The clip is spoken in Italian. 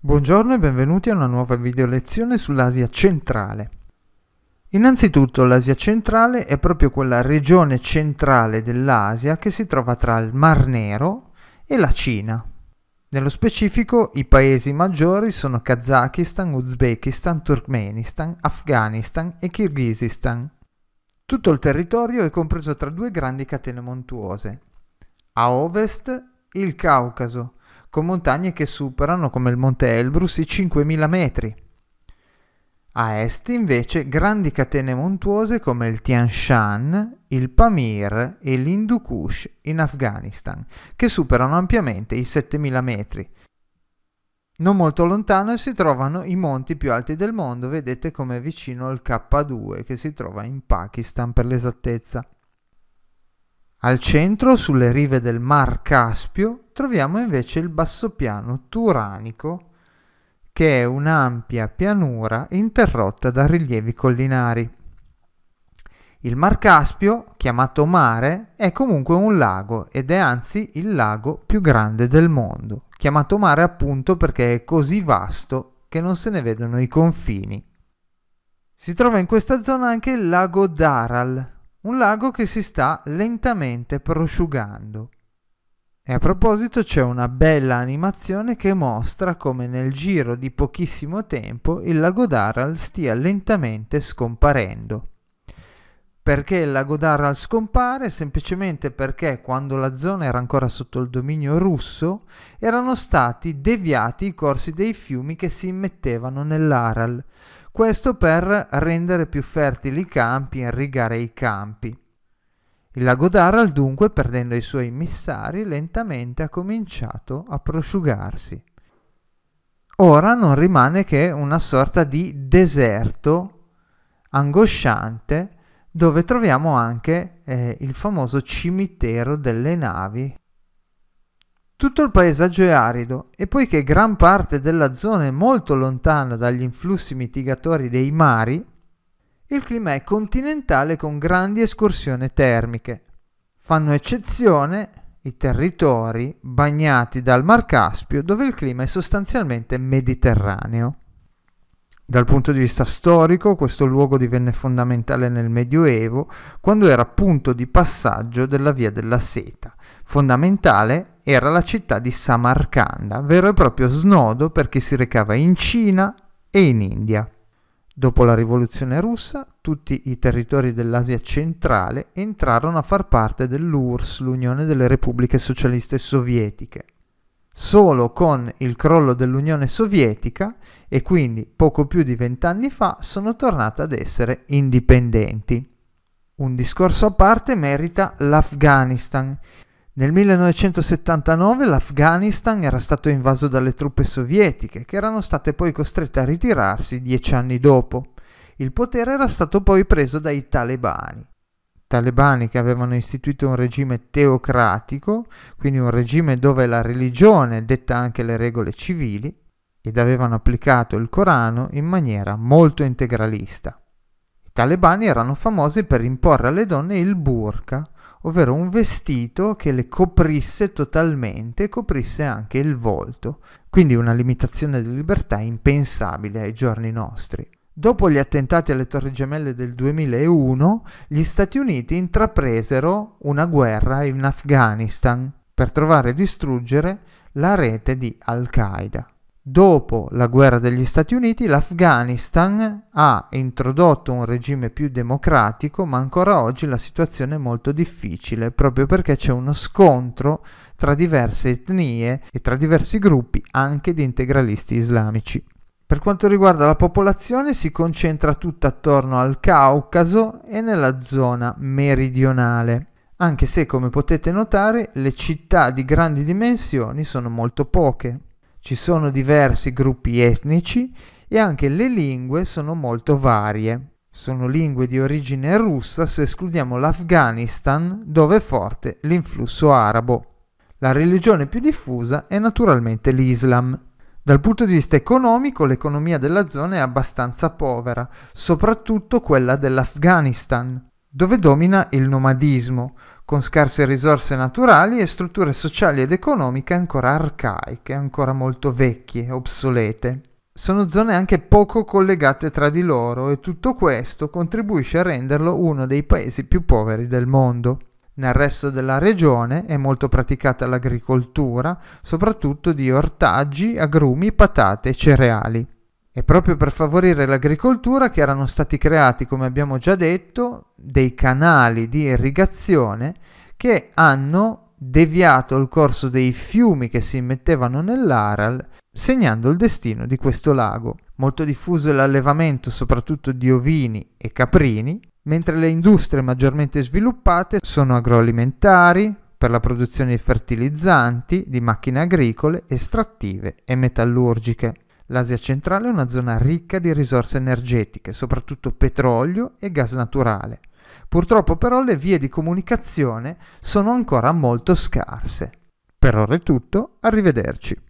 Buongiorno e benvenuti a una nuova video lezione sull'Asia centrale. Innanzitutto l'Asia centrale è proprio quella regione centrale dell'Asia che si trova tra il Mar Nero e la Cina. Nello specifico i paesi maggiori sono Kazakistan, Uzbekistan, Turkmenistan, Afghanistan e Kirghizistan. Tutto il territorio è compreso tra due grandi catene montuose. A ovest il Caucaso, con montagne che superano come il Monte Elbrus i 5.000 metri. A est invece grandi catene montuose come il Tian Shan, il Pamir e l'Hindu Kush in Afghanistan, che superano ampiamente i 7.000 metri. Non molto lontano si trovano i monti più alti del mondo, vedete come è vicino il K2 che si trova in Pakistan per l'esattezza. Al centro, sulle rive del Mar Caspio, troviamo invece il bassopiano turanico, che è un'ampia pianura interrotta da rilievi collinari. Il Mar Caspio, chiamato mare, è comunque un lago ed è anzi il lago più grande del mondo, chiamato mare appunto perché è così vasto che non se ne vedono i confini. Si trova in questa zona anche il lago Daral, un lago che si sta lentamente prosciugando. E a proposito c'è una bella animazione che mostra come nel giro di pochissimo tempo il lago Daral stia lentamente scomparendo. Perché il lago Daral scompare? Semplicemente perché quando la zona era ancora sotto il dominio russo erano stati deviati i corsi dei fiumi che si immettevano nell'Aral. Questo per rendere più fertili i campi e irrigare i campi. Il lago d'Aral dunque, perdendo i suoi missari, lentamente ha cominciato a prosciugarsi. Ora non rimane che una sorta di deserto angosciante dove troviamo anche eh, il famoso cimitero delle navi tutto il paesaggio è arido e poiché gran parte della zona è molto lontana dagli influssi mitigatori dei mari, il clima è continentale con grandi escursioni termiche. Fanno eccezione i territori bagnati dal Mar Caspio dove il clima è sostanzialmente mediterraneo. Dal punto di vista storico, questo luogo divenne fondamentale nel Medioevo, quando era punto di passaggio della Via della Seta. Fondamentale era la città di Samarcanda, vero e proprio snodo per chi si recava in Cina e in India. Dopo la rivoluzione russa, tutti i territori dell'Asia centrale entrarono a far parte dell'URSS, l'Unione delle Repubbliche Socialiste Sovietiche, Solo con il crollo dell'Unione Sovietica, e quindi poco più di vent'anni fa, sono tornate ad essere indipendenti. Un discorso a parte merita l'Afghanistan. Nel 1979 l'Afghanistan era stato invaso dalle truppe sovietiche, che erano state poi costrette a ritirarsi dieci anni dopo. Il potere era stato poi preso dai talebani talebani che avevano istituito un regime teocratico, quindi un regime dove la religione detta anche le regole civili, ed avevano applicato il Corano in maniera molto integralista. I talebani erano famosi per imporre alle donne il burqa, ovvero un vestito che le coprisse totalmente e coprisse anche il volto, quindi una limitazione di libertà impensabile ai giorni nostri. Dopo gli attentati alle Torri Gemelle del 2001, gli Stati Uniti intrapresero una guerra in Afghanistan per trovare e distruggere la rete di Al-Qaeda. Dopo la guerra degli Stati Uniti, l'Afghanistan ha introdotto un regime più democratico, ma ancora oggi la situazione è molto difficile, proprio perché c'è uno scontro tra diverse etnie e tra diversi gruppi anche di integralisti islamici. Per quanto riguarda la popolazione si concentra tutta attorno al Caucaso e nella zona meridionale, anche se come potete notare le città di grandi dimensioni sono molto poche. Ci sono diversi gruppi etnici e anche le lingue sono molto varie. Sono lingue di origine russa se escludiamo l'Afghanistan dove è forte l'influsso arabo. La religione più diffusa è naturalmente l'Islam. Dal punto di vista economico l'economia della zona è abbastanza povera, soprattutto quella dell'Afghanistan, dove domina il nomadismo, con scarse risorse naturali e strutture sociali ed economiche ancora arcaiche, ancora molto vecchie, obsolete. Sono zone anche poco collegate tra di loro e tutto questo contribuisce a renderlo uno dei paesi più poveri del mondo. Nel resto della regione è molto praticata l'agricoltura, soprattutto di ortaggi, agrumi, patate e cereali. E proprio per favorire l'agricoltura che erano stati creati, come abbiamo già detto, dei canali di irrigazione che hanno deviato il corso dei fiumi che si mettevano nell'Aral, segnando il destino di questo lago. Molto diffuso è l'allevamento soprattutto di ovini e caprini, mentre le industrie maggiormente sviluppate sono agroalimentari, per la produzione di fertilizzanti, di macchine agricole, estrattive e metallurgiche. L'Asia centrale è una zona ricca di risorse energetiche, soprattutto petrolio e gas naturale. Purtroppo però le vie di comunicazione sono ancora molto scarse. Per ora è tutto, arrivederci.